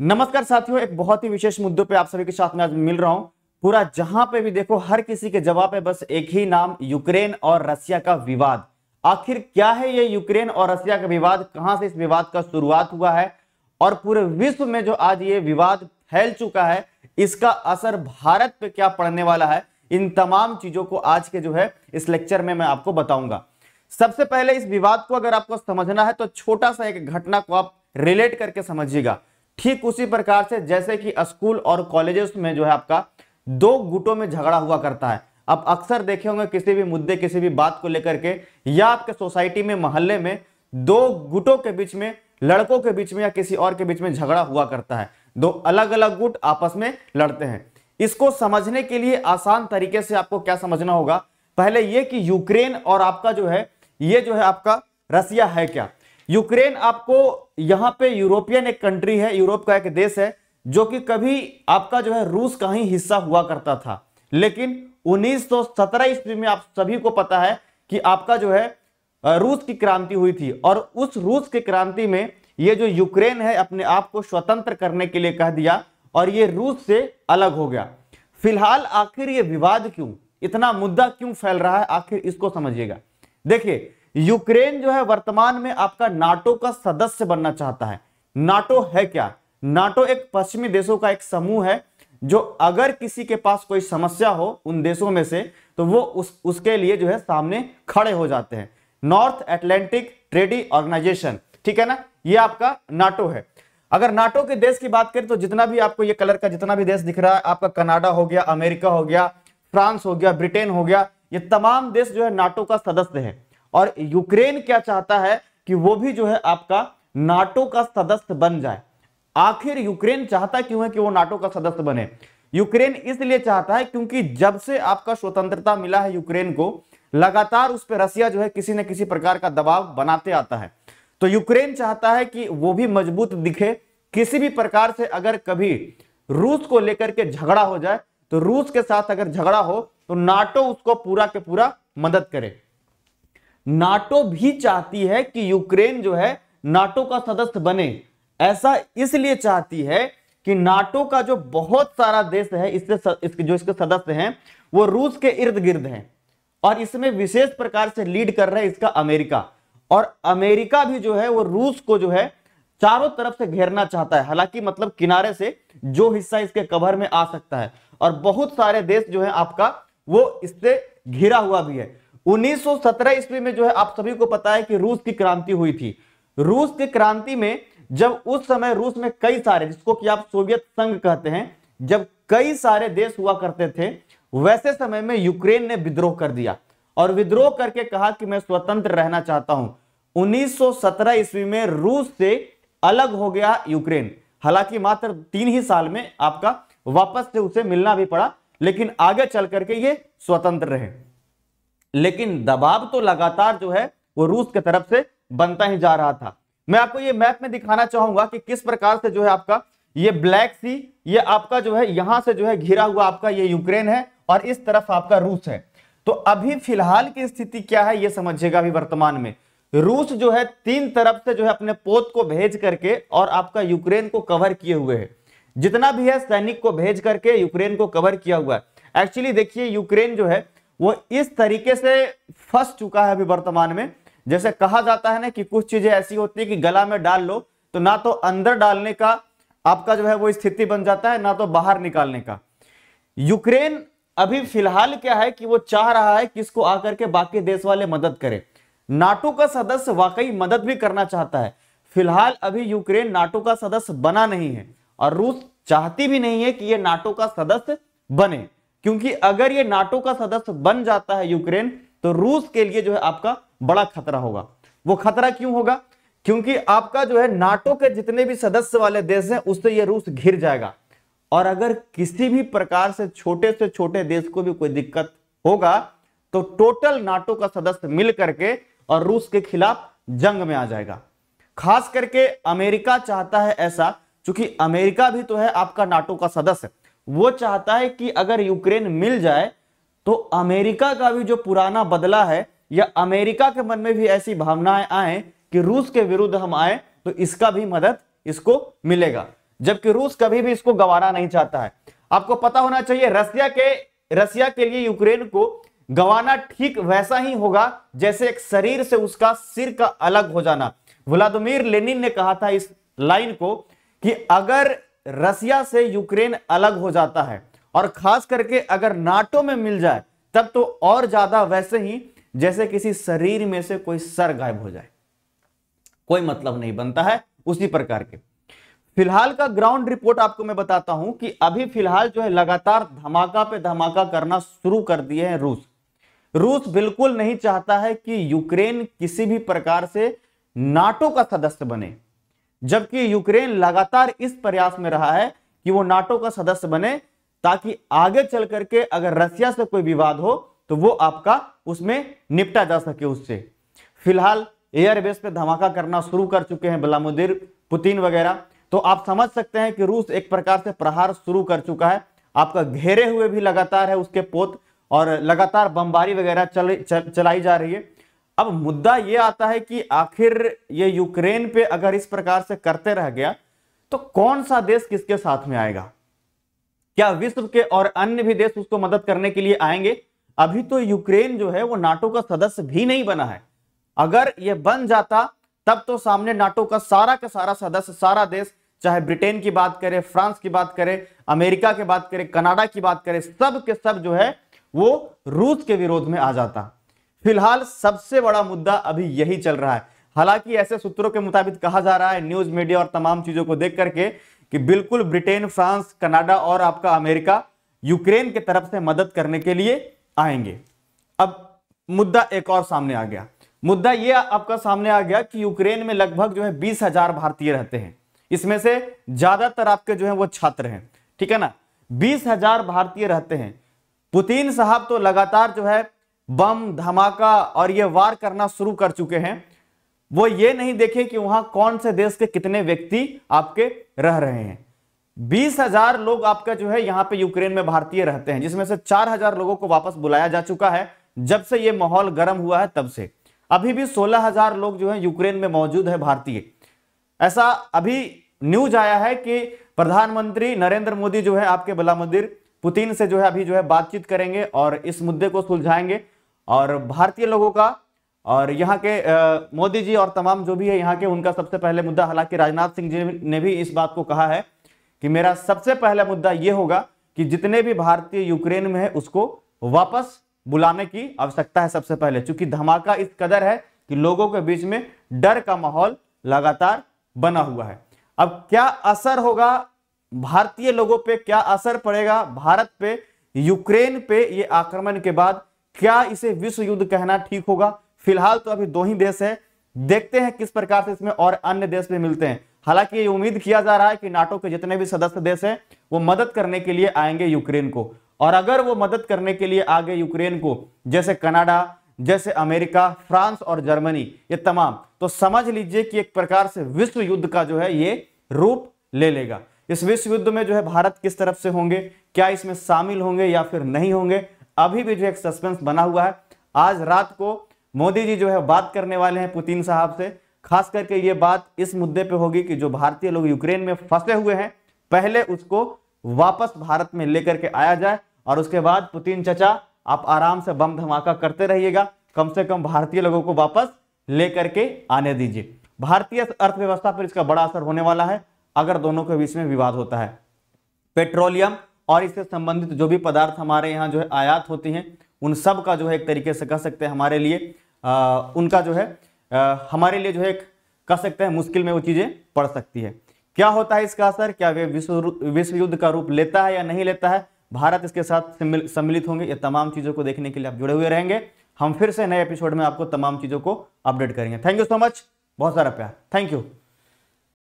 नमस्कार साथियों एक बहुत ही विशेष मुद्दों पे आप सभी के साथ में आज मिल रहा हूं पूरा जहां पे भी देखो हर किसी के जवाब पे बस एक ही नाम यूक्रेन और रसिया का विवाद आखिर क्या है ये यूक्रेन और रसिया का विवाद कहां से इस विवाद का शुरुआत हुआ है और पूरे विश्व में जो आज ये विवाद फैल चुका है इसका असर भारत पे क्या पड़ने वाला है इन तमाम चीजों को आज के जो है इस लेक्चर में मैं आपको बताऊंगा सबसे पहले इस विवाद को अगर आपको समझना है तो छोटा सा एक घटना को आप रिलेट करके समझिएगा ठीक उसी प्रकार से जैसे कि स्कूल और कॉलेजेस में जो है आपका दो गुटों में झगड़ा हुआ करता है आप अक्सर देखे होंगे किसी भी मुद्दे किसी भी बात को लेकर के या आपके सोसाइटी में मोहल्ले में दो गुटों के बीच में लड़कों के बीच में या किसी और के बीच में झगड़ा हुआ करता है दो अलग अलग गुट आपस में लड़ते हैं इसको समझने के लिए आसान तरीके से आपको क्या समझना होगा पहले ये कि यूक्रेन और आपका जो है ये जो है आपका रसिया है क्या यूक्रेन आपको यहां पे यूरोपियन एक कंट्री है यूरोप का एक देश है जो कि कभी आपका जो है रूस का ही हिस्सा हुआ करता था लेकिन 1917 ईस्वी में आप सभी को पता है कि आपका जो है रूस की क्रांति हुई थी और उस रूस की क्रांति में ये जो यूक्रेन है अपने आप को स्वतंत्र करने के लिए कह दिया और ये रूस से अलग हो गया फिलहाल आखिर ये विवाद क्यों इतना मुद्दा क्यों फैल रहा है आखिर इसको समझिएगा देखिए यूक्रेन जो है वर्तमान में आपका नाटो का सदस्य बनना चाहता है नाटो है क्या नाटो एक पश्चिमी देशों का एक समूह है जो अगर किसी के पास कोई समस्या हो उन देशों में से तो वो उस उसके लिए जो है सामने खड़े हो जाते हैं नॉर्थ एटलांटिक ट्रेडिंग ऑर्गेनाइजेशन ठीक है ना ये आपका नाटो है अगर नाटो के देश की बात करें तो जितना भी आपको ये कलर का जितना भी देश दिख रहा है आपका कनाडा हो गया अमेरिका हो गया फ्रांस हो गया ब्रिटेन हो गया ये तमाम देश जो है नाटो का सदस्य है और यूक्रेन क्या चाहता है कि वो भी जो है आपका नाटो का सदस्य बन जाए आखिर यूक्रेन चाहता क्यों है कि वो नाटो का सदस्य बने यूक्रेन इसलिए चाहता है क्योंकि जब से आपका स्वतंत्रता मिला है यूक्रेन को लगातार उस पर रसिया जो है किसी न किसी प्रकार का दबाव बनाते आता है तो यूक्रेन चाहता है कि वो भी मजबूत दिखे किसी भी प्रकार से अगर कभी रूस को लेकर के झगड़ा हो जाए तो रूस के साथ अगर झगड़ा हो तो नाटो उसको पूरा के पूरा मदद करे नाटो भी चाहती है कि यूक्रेन जो है नाटो का सदस्य बने ऐसा इसलिए चाहती है कि नाटो का जो बहुत सारा देश है इससे इसके जो इसके सदस्य हैं वो रूस के इर्द गिर्द हैं और इसमें विशेष प्रकार से लीड कर रहा है इसका अमेरिका और अमेरिका भी जो है वो रूस को जो है चारों तरफ से घेरना चाहता है हालांकि मतलब किनारे से जो हिस्सा इसके कवर में आ सकता है और बहुत सारे देश जो है आपका वो इससे घिरा हुआ भी है 1917 ईस्वी में जो है आप सभी को पता है कि रूस की क्रांति हुई थी रूस की क्रांति में जब उस समय रूस में कई सारे जिसको कि आप सोवियत संघ कहते हैं जब कई सारे देश हुआ करते थे वैसे समय में यूक्रेन ने विद्रोह कर दिया और विद्रोह करके कहा कि मैं स्वतंत्र रहना चाहता हूं 1917 ईस्वी में रूस से अलग हो गया यूक्रेन हालांकि मात्र तीन ही साल में आपका वापस से उसे मिलना भी पड़ा लेकिन आगे चल करके ये स्वतंत्र रहे लेकिन दबाव तो लगातार जो है वो रूस की तरफ से बनता ही जा रहा था मैं आपको ये मैप में दिखाना चाहूंगा कि किस प्रकार से जो है आपका ये ब्लैक सी ये आपका जो है यहां से जो है घिरा हुआ आपका ये यूक्रेन है और इस तरफ आपका रूस है तो अभी फिलहाल की स्थिति क्या है ये समझिएगा अभी वर्तमान में रूस जो है तीन तरफ से जो है अपने पोत को भेज करके और आपका यूक्रेन को कवर किए हुए है जितना भी है सैनिक को भेज करके यूक्रेन को कवर किया हुआ है एक्चुअली देखिए यूक्रेन जो है वो इस तरीके से फंस चुका है अभी वर्तमान में जैसे कहा जाता है ना कि कुछ चीजें ऐसी होती है कि गला में डाल लो तो ना तो अंदर डालने का आपका जो है वो स्थिति बन जाता है ना तो बाहर निकालने का यूक्रेन अभी फिलहाल क्या है कि वो चाह रहा है कि इसको आकर के बाकी देश वाले मदद करें नाटो का सदस्य वाकई मदद भी करना चाहता है फिलहाल अभी यूक्रेन नाटो का सदस्य बना नहीं है और रूस चाहती भी नहीं है कि ये नाटो का सदस्य बने क्योंकि अगर ये नाटो का सदस्य बन जाता है यूक्रेन तो रूस के लिए जो है आपका बड़ा खतरा होगा वो खतरा क्यों होगा क्योंकि आपका जो है नाटो के जितने भी सदस्य वाले देश हैं उससे ये रूस घिर जाएगा और अगर किसी भी प्रकार से छोटे से छोटे देश को भी कोई दिक्कत होगा तो टोटल नाटो का सदस्य मिल करके और रूस के खिलाफ जंग में आ जाएगा खास करके अमेरिका चाहता है ऐसा क्योंकि अमेरिका भी तो है आपका नाटो का सदस्य वो चाहता है कि अगर यूक्रेन मिल जाए तो अमेरिका का भी जो पुराना बदला है या अमेरिका के मन में भी ऐसी भावनाएं आए कि रूस के विरुद्ध हम आए तो इसका भी मदद इसको मिलेगा जबकि रूस कभी भी इसको गंवाना नहीं चाहता है आपको पता होना चाहिए रसिया के रसिया के लिए यूक्रेन को गंवाना ठीक वैसा ही होगा जैसे एक शरीर से उसका सिर का अलग हो जाना व्लादिमिर लेनिन ने कहा था इस लाइन को कि अगर रसिया से यूक्रेन अलग हो जाता है और खास करके अगर नाटो में मिल जाए तब तो और ज्यादा वैसे ही जैसे किसी शरीर में से कोई सर गायब हो जाए कोई मतलब नहीं बनता है उसी प्रकार के फिलहाल का ग्राउंड रिपोर्ट आपको मैं बताता हूं कि अभी फिलहाल जो है लगातार धमाका पे धमाका करना शुरू कर दिए हैं रूस रूस बिल्कुल नहीं चाहता है कि यूक्रेन किसी भी प्रकार से नाटो का सदस्य बने जबकि यूक्रेन लगातार इस प्रयास में रहा है कि वो नाटो का सदस्य बने ताकि आगे चल करके अगर रशिया से कोई विवाद हो तो वो आपका उसमें निपटा जा सके उससे फिलहाल एयरबेस पे धमाका करना शुरू कर चुके हैं बलामुदीर पुतिन वगैरह तो आप समझ सकते हैं कि रूस एक प्रकार से प्रहार शुरू कर चुका है आपका घेरे हुए भी लगातार है उसके पोत और लगातार बमबारी वगैरह चल, चल, चलाई जा रही है अब मुद्दा यह आता है कि आखिर ये यूक्रेन पे अगर इस प्रकार से करते रह गया तो कौन सा देश किसके साथ में आएगा क्या विश्व के और अन्य भी देश उसको मदद करने के लिए आएंगे अभी तो यूक्रेन जो है वो नाटो का सदस्य भी नहीं बना है अगर ये बन जाता तब तो सामने नाटो का सारा का सारा सदस्य सारा देश चाहे ब्रिटेन की बात करें फ्रांस की बात करें अमेरिका की बात करें कनाडा की बात करें सब के सब जो है वो रूस के विरोध में आ जाता फिलहाल सबसे बड़ा मुद्दा अभी यही चल रहा है हालांकि ऐसे सूत्रों के मुताबिक कहा जा रहा है न्यूज मीडिया और तमाम चीजों को देख करके कि बिल्कुल ब्रिटेन फ्रांस कनाडा और आपका अमेरिका यूक्रेन के तरफ से मदद करने के लिए आएंगे अब मुद्दा एक और सामने आ गया मुद्दा यह आपका सामने आ गया कि यूक्रेन में लगभग जो है बीस हजार भारतीय रहते हैं इसमें से ज्यादातर आपके जो है वो छात्र हैं ठीक है ना बीस हजार भारतीय रहते हैं पुतिन साहब तो लगातार जो है बम धमाका और ये वार करना शुरू कर चुके हैं वो ये नहीं देखे कि वहां कौन से देश के कितने व्यक्ति आपके रह रहे हैं बीस हजार लोग आपका जो है यहां पे यूक्रेन में भारतीय रहते हैं जिसमें से चार हजार लोगों को वापस बुलाया जा चुका है जब से ये माहौल गर्म हुआ है तब से अभी भी सोलह हजार लोग जो है यूक्रेन में मौजूद है भारतीय ऐसा अभी न्यूज आया है कि प्रधानमंत्री नरेंद्र मोदी जो है आपके बला मंदिर पुतिन से जो है अभी जो है बातचीत करेंगे और इस मुद्दे को सुलझाएंगे और भारतीय लोगों का और यहाँ के मोदी जी और तमाम जो भी है यहाँ के उनका सबसे पहले मुद्दा हालांकि राजनाथ सिंह जी ने भी इस बात को कहा है कि मेरा सबसे पहला मुद्दा ये होगा कि जितने भी भारतीय यूक्रेन में है उसको वापस बुलाने की आवश्यकता है सबसे पहले चूंकि धमाका इस कदर है कि लोगों के बीच में डर का माहौल लगातार बना हुआ है अब क्या असर होगा भारतीय लोगों पे क्या असर पड़ेगा भारत पे यूक्रेन पे ये आक्रमण के बाद क्या इसे विश्व युद्ध कहना ठीक होगा फिलहाल तो अभी दो ही देश है देखते हैं किस प्रकार से इसमें और अन्य देश भी मिलते हैं हालांकि ये उम्मीद किया जा रहा है कि नाटो के जितने भी सदस्य देश हैं वो मदद करने के लिए आएंगे यूक्रेन को और अगर वो मदद करने के लिए आगे यूक्रेन को जैसे कनाडा जैसे अमेरिका फ्रांस और जर्मनी ये तमाम तो समझ लीजिए कि एक प्रकार से विश्व युद्ध का जो है ये रूप ले लेगा इस विश्व युद्ध में जो है भारत किस तरफ से होंगे क्या इसमें शामिल होंगे या फिर नहीं होंगे अभी भी जो एक सस्पेंस बना हुआ है आज रात को मोदी जी जो है बात करने वाले हैं पुतिन साहब से खास करके ये बात इस मुद्दे पे होगी कि जो भारतीय लोग यूक्रेन में फंसे हुए हैं पहले उसको वापस भारत में लेकर के आया जाए और उसके बाद पुतिन चचा आप आराम से बम धमाका करते रहिएगा कम से कम भारतीय लोगों को वापस लेकर के आने दीजिए भारतीय अर्थव्यवस्था पर इसका बड़ा असर होने वाला है अगर दोनों के बीच में विवाद होता है पेट्रोलियम और इससे संबंधित जो भी पदार्थ हमारे यहाँ जो है आयात होती हैं उन सब का जो है एक तरीके से कह सकते हैं हमारे लिए आ, उनका जो है आ, हमारे लिए जो है कह सकते हैं मुश्किल में वो चीज़ें पड़ सकती है क्या होता है इसका असर क्या वे विश्व विश्व युद्ध का रूप लेता है या नहीं लेता है भारत इसके साथ सम्मिलित होंगे ये तमाम चीज़ों को देखने के लिए आप जुड़े हुए रहेंगे हम फिर से नए एपिसोड में आपको तमाम चीज़ों को अपडेट करेंगे थैंक यू सो मच बहुत सारा प्यार थैंक यू